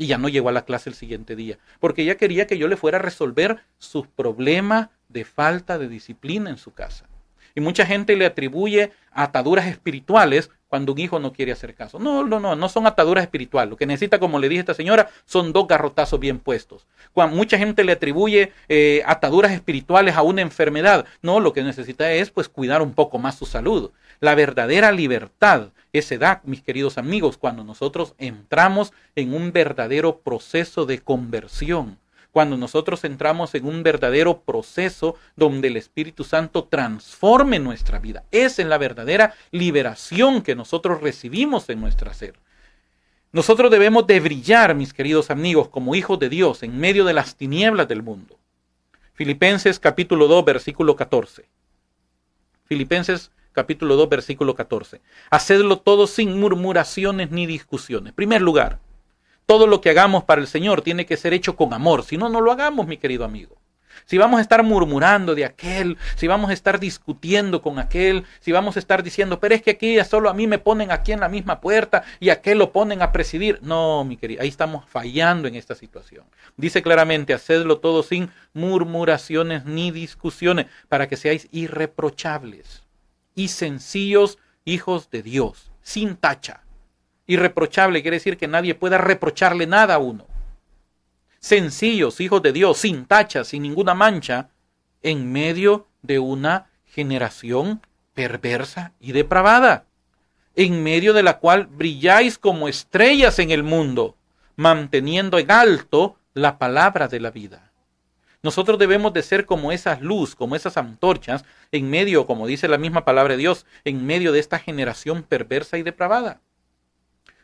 Y ya no llegó a la clase el siguiente día, porque ella quería que yo le fuera a resolver sus problemas de falta de disciplina en su casa. Y mucha gente le atribuye ataduras espirituales cuando un hijo no quiere hacer caso. No, no, no, no son ataduras espirituales. Lo que necesita, como le dije a esta señora, son dos garrotazos bien puestos. Cuando mucha gente le atribuye eh, ataduras espirituales a una enfermedad. No, lo que necesita es pues cuidar un poco más su salud. La verdadera libertad es edad, mis queridos amigos, cuando nosotros entramos en un verdadero proceso de conversión, cuando nosotros entramos en un verdadero proceso donde el Espíritu Santo transforme nuestra vida. Es en la verdadera liberación que nosotros recibimos en nuestra ser. Nosotros debemos de brillar, mis queridos amigos, como hijos de Dios en medio de las tinieblas del mundo. Filipenses capítulo 2, versículo 14. Filipenses capítulo 2, versículo 14. Hacedlo todo sin murmuraciones ni discusiones. En primer lugar, todo lo que hagamos para el Señor tiene que ser hecho con amor, si no, no lo hagamos, mi querido amigo. Si vamos a estar murmurando de aquel, si vamos a estar discutiendo con aquel, si vamos a estar diciendo, pero es que aquí solo a mí me ponen aquí en la misma puerta y a aquel lo ponen a presidir. No, mi querido, ahí estamos fallando en esta situación. Dice claramente, hacedlo todo sin murmuraciones ni discusiones para que seáis irreprochables y sencillos hijos de Dios, sin tacha. Irreprochable quiere decir que nadie pueda reprocharle nada a uno. Sencillos hijos de Dios, sin tacha, sin ninguna mancha, en medio de una generación perversa y depravada, en medio de la cual brilláis como estrellas en el mundo, manteniendo en alto la palabra de la vida. Nosotros debemos de ser como esas luz, como esas antorchas, en medio, como dice la misma palabra de Dios, en medio de esta generación perversa y depravada.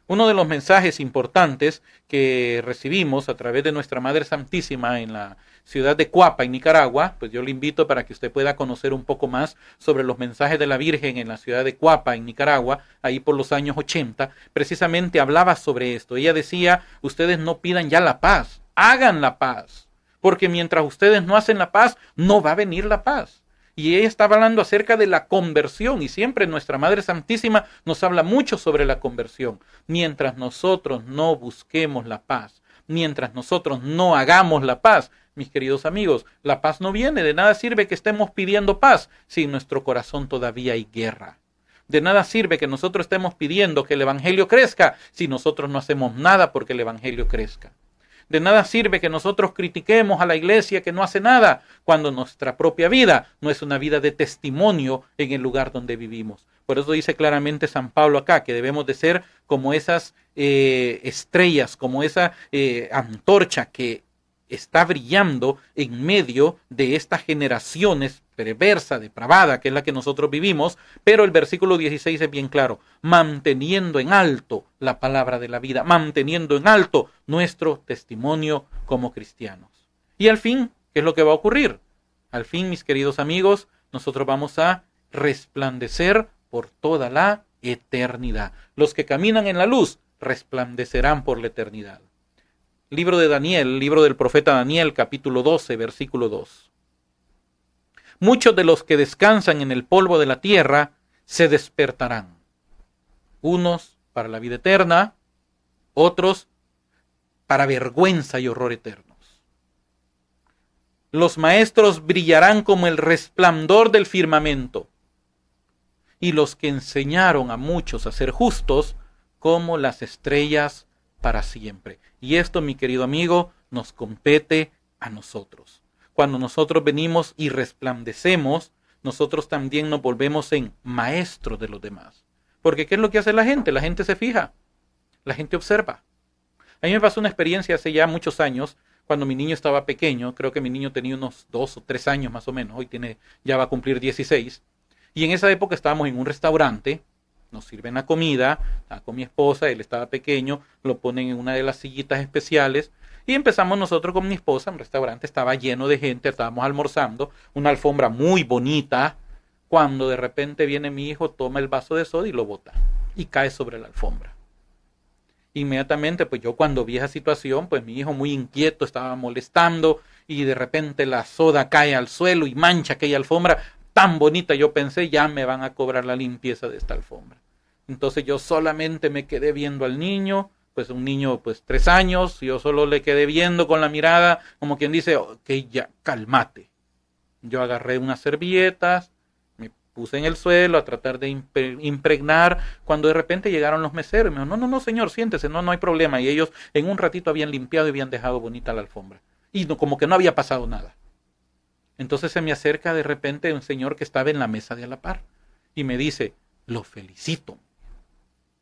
Uno de los mensajes importantes que recibimos a través de nuestra Madre Santísima en la ciudad de Cuapa, en Nicaragua, pues yo le invito para que usted pueda conocer un poco más sobre los mensajes de la Virgen en la ciudad de Cuapa, en Nicaragua, ahí por los años 80, precisamente hablaba sobre esto. Ella decía, ustedes no pidan ya la paz, hagan la paz porque mientras ustedes no hacen la paz, no va a venir la paz. Y ella estaba hablando acerca de la conversión y siempre nuestra Madre Santísima nos habla mucho sobre la conversión. Mientras nosotros no busquemos la paz, mientras nosotros no hagamos la paz, mis queridos amigos, la paz no viene, de nada sirve que estemos pidiendo paz si en nuestro corazón todavía hay guerra. De nada sirve que nosotros estemos pidiendo que el Evangelio crezca si nosotros no hacemos nada porque el Evangelio crezca. De nada sirve que nosotros critiquemos a la iglesia que no hace nada cuando nuestra propia vida no es una vida de testimonio en el lugar donde vivimos. Por eso dice claramente San Pablo acá que debemos de ser como esas eh, estrellas, como esa eh, antorcha que está brillando en medio de estas generaciones perversa, depravada, que es la que nosotros vivimos, pero el versículo 16 es bien claro, manteniendo en alto la palabra de la vida, manteniendo en alto nuestro testimonio como cristianos. Y al fin, ¿qué es lo que va a ocurrir? Al fin, mis queridos amigos, nosotros vamos a resplandecer por toda la eternidad. Los que caminan en la luz resplandecerán por la eternidad. Libro de Daniel, libro del profeta Daniel, capítulo 12, versículo 2 muchos de los que descansan en el polvo de la tierra se despertarán. Unos para la vida eterna, otros para vergüenza y horror eternos. Los maestros brillarán como el resplandor del firmamento, y los que enseñaron a muchos a ser justos como las estrellas para siempre. Y esto, mi querido amigo, nos compete a nosotros. Cuando nosotros venimos y resplandecemos, nosotros también nos volvemos en maestros de los demás. Porque ¿qué es lo que hace la gente? La gente se fija, la gente observa. A mí me pasó una experiencia hace ya muchos años, cuando mi niño estaba pequeño, creo que mi niño tenía unos dos o tres años más o menos, hoy tiene, ya va a cumplir 16, y en esa época estábamos en un restaurante, nos sirven la comida, estaba con mi esposa, él estaba pequeño, lo ponen en una de las sillitas especiales, y empezamos nosotros con mi esposa, un restaurante estaba lleno de gente, estábamos almorzando, una alfombra muy bonita, cuando de repente viene mi hijo, toma el vaso de soda y lo bota y cae sobre la alfombra. Inmediatamente, pues yo cuando vi esa situación, pues mi hijo muy inquieto estaba molestando y de repente la soda cae al suelo y mancha aquella alfombra tan bonita, yo pensé, ya me van a cobrar la limpieza de esta alfombra. Entonces yo solamente me quedé viendo al niño, pues un niño pues tres años, yo solo le quedé viendo con la mirada, como quien dice, ok, ya, calmate. Yo agarré unas servilletas, me puse en el suelo a tratar de impregnar, cuando de repente llegaron los meseros me dijo, no, no, no, señor, siéntese, no, no hay problema. Y ellos en un ratito habían limpiado y habían dejado bonita la alfombra. Y no, como que no había pasado nada. Entonces se me acerca de repente un señor que estaba en la mesa de a la par y me dice, lo felicito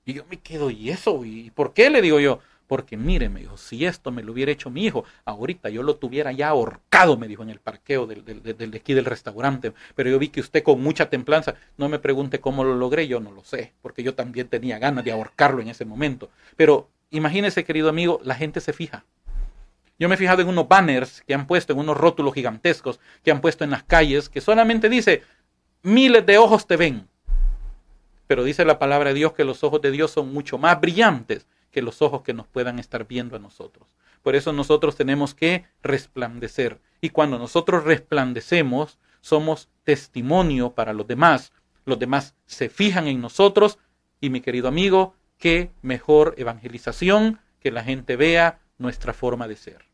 y yo me quedo, ¿y eso? ¿Y por qué? Le digo yo. Porque mire, me dijo, si esto me lo hubiera hecho mi hijo, ahorita yo lo tuviera ya ahorcado, me dijo, en el parqueo del, del, del, aquí del restaurante. Pero yo vi que usted con mucha templanza, no me pregunte cómo lo logré, yo no lo sé, porque yo también tenía ganas de ahorcarlo en ese momento. Pero imagínese, querido amigo, la gente se fija. Yo me he fijado en unos banners que han puesto, en unos rótulos gigantescos que han puesto en las calles, que solamente dice, miles de ojos te ven. Pero dice la palabra de Dios que los ojos de Dios son mucho más brillantes que los ojos que nos puedan estar viendo a nosotros. Por eso nosotros tenemos que resplandecer. Y cuando nosotros resplandecemos, somos testimonio para los demás. Los demás se fijan en nosotros. Y mi querido amigo, qué mejor evangelización que la gente vea nuestra forma de ser.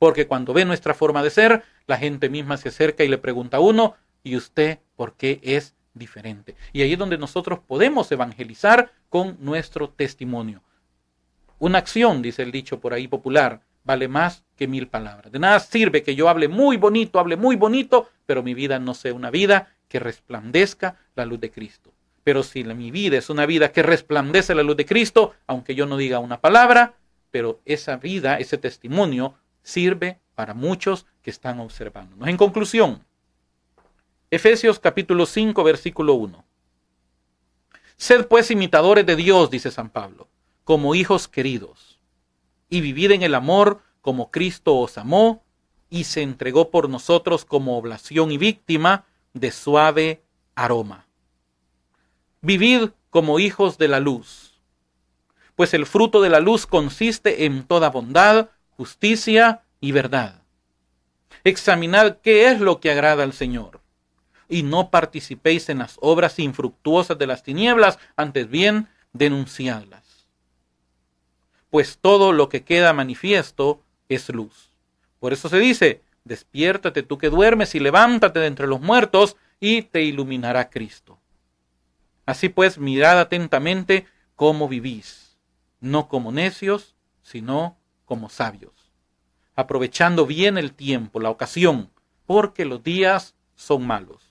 Porque cuando ve nuestra forma de ser, la gente misma se acerca y le pregunta a uno, ¿y usted por qué es diferente. Y ahí es donde nosotros podemos evangelizar con nuestro testimonio. Una acción, dice el dicho por ahí popular, vale más que mil palabras. De nada sirve que yo hable muy bonito, hable muy bonito, pero mi vida no sea una vida que resplandezca la luz de Cristo. Pero si mi vida es una vida que resplandece la luz de Cristo, aunque yo no diga una palabra, pero esa vida, ese testimonio sirve para muchos que están observando. En conclusión, Efesios capítulo 5, versículo 1. Sed pues imitadores de Dios, dice San Pablo, como hijos queridos, y vivid en el amor como Cristo os amó y se entregó por nosotros como oblación y víctima de suave aroma. Vivid como hijos de la luz, pues el fruto de la luz consiste en toda bondad, justicia y verdad. Examinad qué es lo que agrada al Señor y no participéis en las obras infructuosas de las tinieblas, antes bien denunciadlas. Pues todo lo que queda manifiesto es luz. Por eso se dice, despiértate tú que duermes y levántate de entre los muertos y te iluminará Cristo. Así pues, mirad atentamente cómo vivís, no como necios, sino como sabios, aprovechando bien el tiempo, la ocasión, porque los días son malos.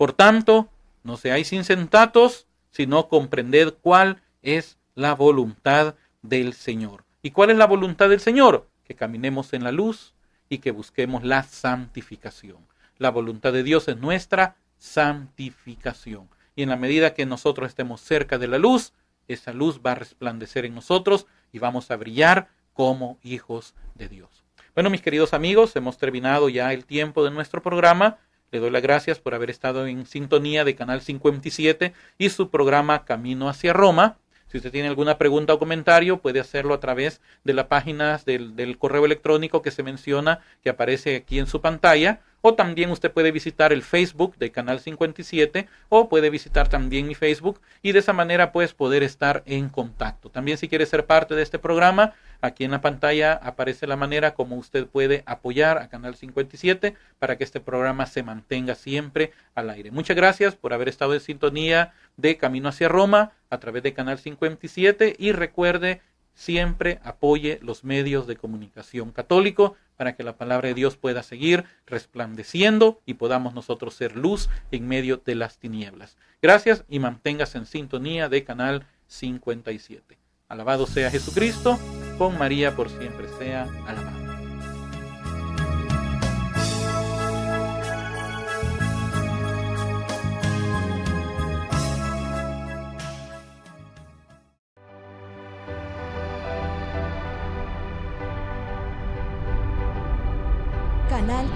Por tanto, no seáis insentatos, sino comprended cuál es la voluntad del Señor. ¿Y cuál es la voluntad del Señor? Que caminemos en la luz y que busquemos la santificación. La voluntad de Dios es nuestra santificación. Y en la medida que nosotros estemos cerca de la luz, esa luz va a resplandecer en nosotros y vamos a brillar como hijos de Dios. Bueno, mis queridos amigos, hemos terminado ya el tiempo de nuestro programa. Le doy las gracias por haber estado en sintonía de Canal 57 y su programa Camino hacia Roma. Si usted tiene alguna pregunta o comentario, puede hacerlo a través de las páginas del, del correo electrónico que se menciona, que aparece aquí en su pantalla o también usted puede visitar el Facebook de Canal 57 o puede visitar también mi Facebook y de esa manera puedes poder estar en contacto. También si quiere ser parte de este programa, aquí en la pantalla aparece la manera como usted puede apoyar a Canal 57 para que este programa se mantenga siempre al aire. Muchas gracias por haber estado en sintonía de Camino hacia Roma a través de Canal 57 y recuerde siempre apoye los medios de comunicación católico para que la palabra de Dios pueda seguir resplandeciendo y podamos nosotros ser luz en medio de las tinieblas. Gracias y manténgase en sintonía de Canal 57. Alabado sea Jesucristo, con María por siempre sea alabado.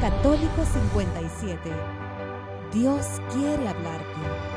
Católico 57. Dios quiere hablarte.